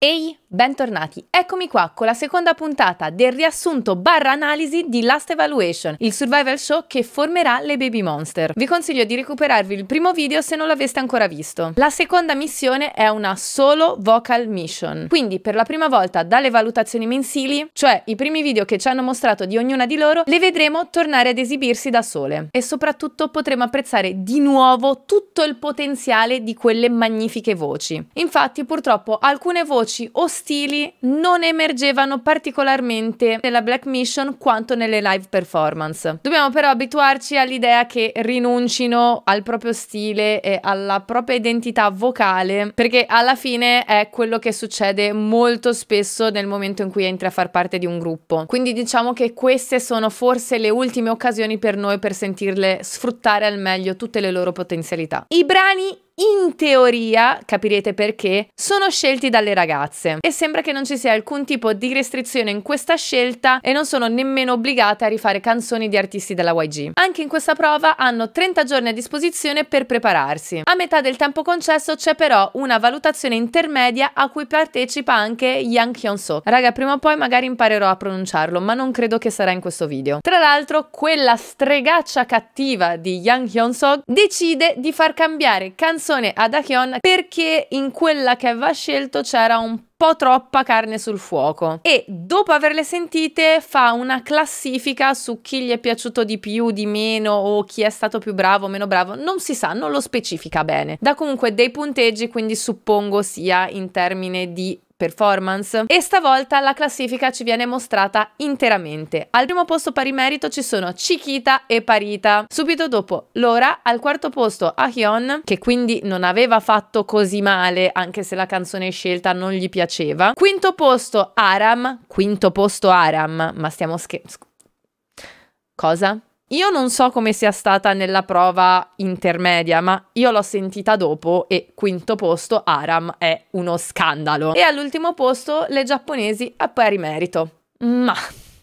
Ehi, bentornati! Eccomi qua con la seconda puntata del riassunto barra analisi di Last Evaluation, il survival show che formerà le Baby Monster. Vi consiglio di recuperarvi il primo video se non l'aveste ancora visto. La seconda missione è una solo vocal mission, quindi per la prima volta dalle valutazioni mensili, cioè i primi video che ci hanno mostrato di ognuna di loro, le vedremo tornare ad esibirsi da sole e soprattutto potremo apprezzare di nuovo tutto il potenziale di quelle magnifiche voci. Infatti purtroppo alcune voci voci ostili non emergevano particolarmente nella Black Mission quanto nelle live performance. Dobbiamo però abituarci all'idea che rinuncino al proprio stile e alla propria identità vocale, perché alla fine è quello che succede molto spesso nel momento in cui entri a far parte di un gruppo. Quindi diciamo che queste sono forse le ultime occasioni per noi per sentirle sfruttare al meglio tutte le loro potenzialità. I brani in teoria, capirete perché, sono scelti dalle ragazze e sembra che non ci sia alcun tipo di restrizione in questa scelta e non sono nemmeno obbligate a rifare canzoni di artisti della YG. Anche in questa prova hanno 30 giorni a disposizione per prepararsi. A metà del tempo concesso c'è però una valutazione intermedia a cui partecipa anche Yang Hyun-so. Raga, prima o poi magari imparerò a pronunciarlo, ma non credo che sarà in questo video. Tra l'altro, quella stregaccia cattiva di Yang Hyun-so decide di far cambiare canzoni canzone ad Acheon perché in quella che aveva scelto c'era un po' troppa carne sul fuoco e dopo averle sentite fa una classifica su chi gli è piaciuto di più, di meno o chi è stato più bravo o meno bravo, non si sa, non lo specifica bene. Da comunque dei punteggi, quindi suppongo sia in termini di performance. E stavolta la classifica ci viene mostrata interamente. Al primo posto pari merito ci sono Chiquita e Parita. Subito dopo Lora, al quarto posto Ahion, che quindi non aveva fatto così male, anche se la canzone scelta non gli piaceva. Quinto posto Aram, quinto posto Aram, ma stiamo scherzando. Cosa? Io non so come sia stata nella prova intermedia, ma io l'ho sentita dopo e quinto posto Aram è uno scandalo. E all'ultimo posto le giapponesi a pari merito. Ma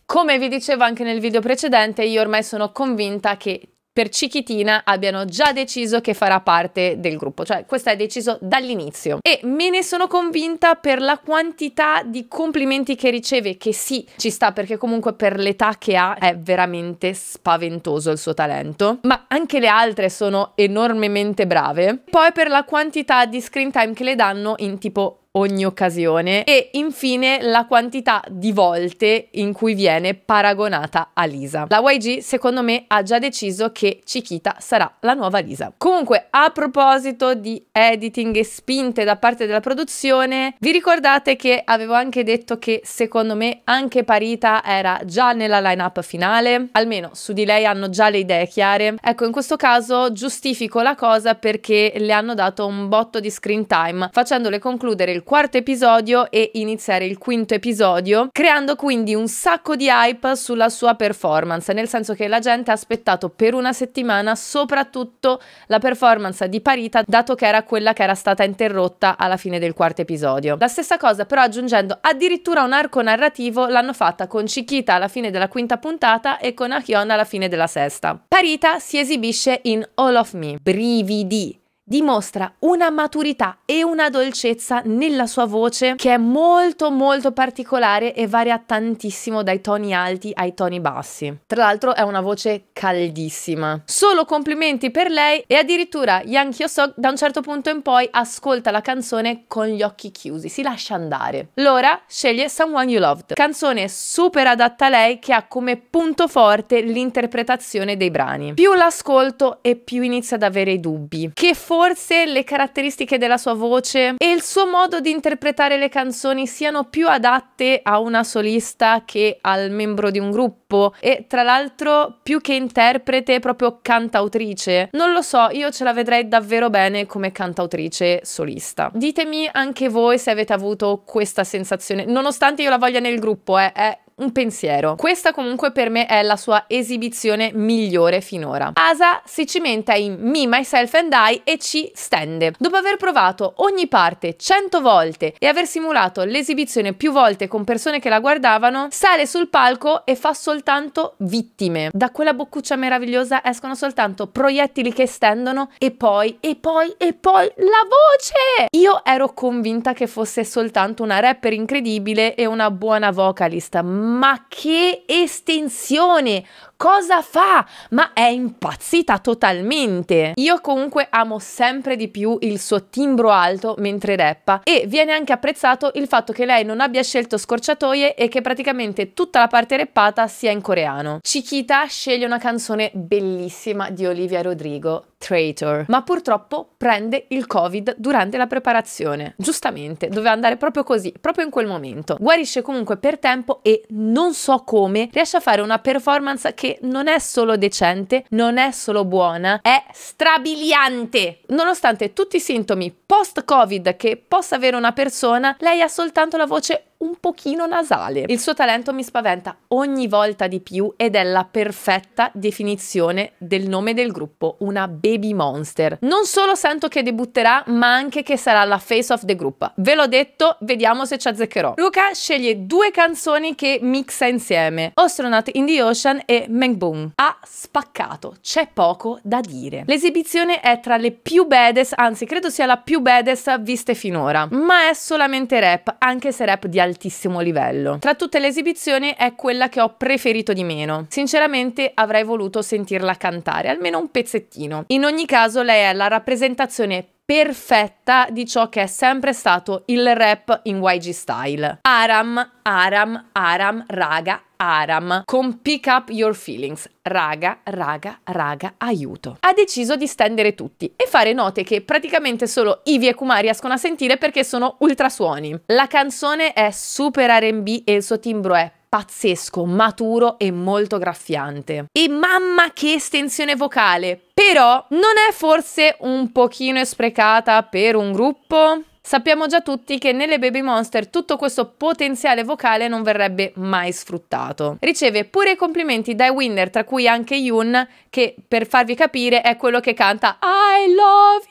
come vi dicevo anche nel video precedente, io ormai sono convinta che per Cichitina abbiano già deciso che farà parte del gruppo, cioè questo è deciso dall'inizio. E me ne sono convinta per la quantità di complimenti che riceve, che sì, ci sta perché comunque per l'età che ha è veramente spaventoso il suo talento, ma anche le altre sono enormemente brave. Poi per la quantità di screen time che le danno in tipo ogni occasione e infine la quantità di volte in cui viene paragonata a Lisa. La YG secondo me ha già deciso che Chiquita sarà la nuova Lisa. Comunque a proposito di editing e spinte da parte della produzione vi ricordate che avevo anche detto che secondo me anche Parita era già nella line up finale? Almeno su di lei hanno già le idee chiare. Ecco in questo caso giustifico la cosa perché le hanno dato un botto di screen time facendole concludere il quarto episodio e iniziare il quinto episodio, creando quindi un sacco di hype sulla sua performance, nel senso che la gente ha aspettato per una settimana soprattutto la performance di Parita, dato che era quella che era stata interrotta alla fine del quarto episodio. La stessa cosa però aggiungendo addirittura un arco narrativo l'hanno fatta con Chiquita alla fine della quinta puntata e con Akion alla fine della sesta. Parita si esibisce in All of Me, brividi, dimostra una maturità e una dolcezza nella sua voce che è molto molto particolare e varia tantissimo dai toni alti ai toni bassi. Tra l'altro è una voce caldissima. Solo complimenti per lei e addirittura Yang Hyosok da un certo punto in poi ascolta la canzone con gli occhi chiusi, si lascia andare. L'ora sceglie Someone You Loved, canzone super adatta a lei che ha come punto forte l'interpretazione dei brani. Più l'ascolto e più inizia ad avere i dubbi. Che forse le caratteristiche della sua voce e il suo modo di interpretare le canzoni siano più adatte a una solista che al membro di un gruppo e tra l'altro più che interprete proprio cantautrice. Non lo so, io ce la vedrei davvero bene come cantautrice solista. Ditemi anche voi se avete avuto questa sensazione, nonostante io la voglia nel gruppo, eh, è un pensiero. Questa comunque per me è la sua esibizione migliore finora. Asa si cimenta in Me, Myself and I e ci stende. Dopo aver provato ogni parte 100 volte e aver simulato l'esibizione più volte con persone che la guardavano, sale sul palco e fa soltanto vittime. Da quella boccuccia meravigliosa escono soltanto proiettili che stendono e poi, e poi, e poi la voce! Io ero convinta che fosse soltanto una rapper incredibile e una buona vocalist, ma che estensione, cosa fa? Ma è impazzita totalmente. Io comunque amo sempre di più il suo timbro alto mentre rappa e viene anche apprezzato il fatto che lei non abbia scelto scorciatoie e che praticamente tutta la parte rappata sia in coreano. Chiquita sceglie una canzone bellissima di Olivia Rodrigo, Traitor, ma purtroppo prende il covid durante la preparazione. Giustamente, doveva andare proprio così, proprio in quel momento. Guarisce comunque per tempo e non so come riesce a fare una performance che che non è solo decente, non è solo buona, è strabiliante. Nonostante tutti i sintomi post-Covid che possa avere una persona, lei ha soltanto la voce un pochino nasale. Il suo talento mi spaventa ogni volta di più ed è la perfetta definizione del nome del gruppo, una baby monster. Non solo sento che debutterà, ma anche che sarà la face of the group. Ve l'ho detto, vediamo se ci azzeccherò. Luca sceglie due canzoni che mixa insieme, Astronaut in the Ocean e Meng Boom. Ha spaccato, c'è poco da dire. L'esibizione è tra le più badass, anzi credo sia la più badass viste finora, ma è solamente rap, anche se rap di altezza altissimo livello. Tra tutte le esibizioni è quella che ho preferito di meno. Sinceramente avrei voluto sentirla cantare, almeno un pezzettino. In ogni caso lei è la rappresentazione perfetta di ciò che è sempre stato il rap in YG style. Aram, Aram, Aram, raga, Aram con Pick Up Your Feelings. Raga, raga, raga, aiuto. Ha deciso di stendere tutti e fare note che praticamente solo Ivy e Kumar riescono a sentire perché sono ultrasuoni. La canzone è super RB e il suo timbro è pazzesco, maturo e molto graffiante. E mamma che estensione vocale! Però non è forse un pochino sprecata per un gruppo? Sappiamo già tutti che nelle Baby Monster tutto questo potenziale vocale non verrebbe mai sfruttato. Riceve pure i complimenti dai winner, tra cui anche Yoon, che per farvi capire è quello che canta I love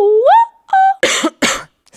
you. Ah, ah.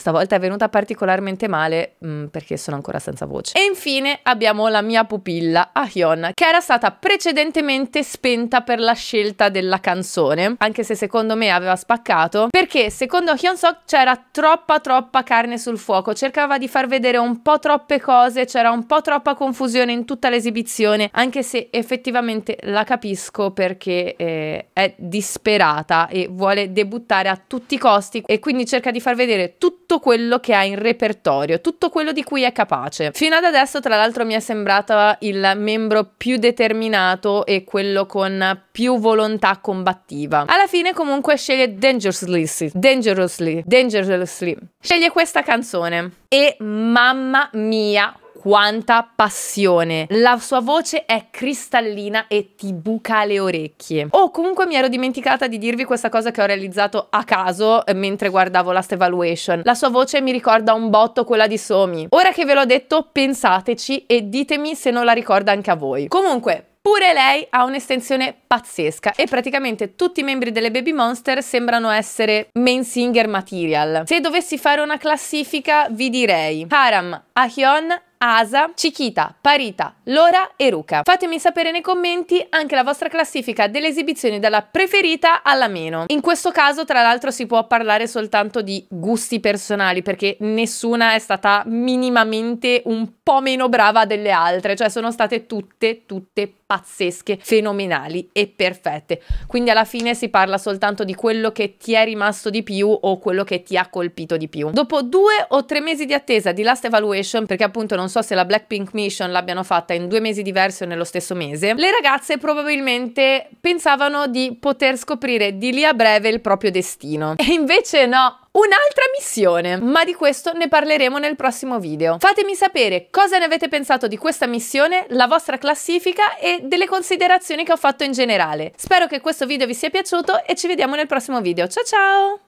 Stavolta è venuta particolarmente male mh, mm, perché sono ancora senza voce. E infine abbiamo la mia pupilla, Ahyun, che era stata precedentemente spenta per la scelta della canzone, anche se secondo me aveva spaccato, perché secondo Hyun Sok c'era troppa troppa carne sul fuoco, cercava di far vedere un po' troppe cose, c'era un po' troppa confusione in tutta l'esibizione, anche se effettivamente la capisco perché eh, è disperata e vuole debuttare a tutti i costi e quindi cerca di far vedere tutto tutto quello che ha in repertorio, tutto quello di cui è capace. Fino ad adesso, tra l'altro, mi è sembrata il membro più determinato e quello con più volontà combattiva. Alla fine, comunque, sceglie Dangerously, Dangerously, Dangerously. Sceglie questa canzone e mamma mia quanta passione. La sua voce è cristallina e ti buca le orecchie. Oh, comunque mi ero dimenticata di dirvi questa cosa che ho realizzato a caso eh, mentre guardavo Last Evaluation. La sua voce mi ricorda un botto quella di Somi. Ora che ve l'ho detto, pensateci e ditemi se non la ricorda anche a voi. Comunque, Pure lei ha un'estensione pazzesca e praticamente tutti i membri delle Baby Monster sembrano essere main singer material. Se dovessi fare una classifica vi direi Haram, Ahyun, Asa, Cichita, Parita, Lora e Ruca. Fatemi sapere nei commenti anche la vostra classifica delle esibizioni dalla preferita alla meno. In questo caso, tra l'altro, si può parlare soltanto di gusti personali perché nessuna è stata minimamente un po' meno brava delle altre, cioè sono state tutte, tutte pazzesche, fenomenali e perfette. Quindi alla fine si parla soltanto di quello che ti è rimasto di più o quello che ti ha colpito di più. Dopo due o tre mesi di attesa di last evaluation, perché appunto non so se la Blackpink Mission l'abbiano fatta in due mesi diversi o nello stesso mese, le ragazze probabilmente pensavano di poter scoprire di lì a breve il proprio destino. E invece no, un'altra missione, ma di questo ne parleremo nel prossimo video. Fatemi sapere cosa ne avete pensato di questa missione, la vostra classifica e delle considerazioni che ho fatto in generale. Spero che questo video vi sia piaciuto e ci vediamo nel prossimo video. Ciao ciao!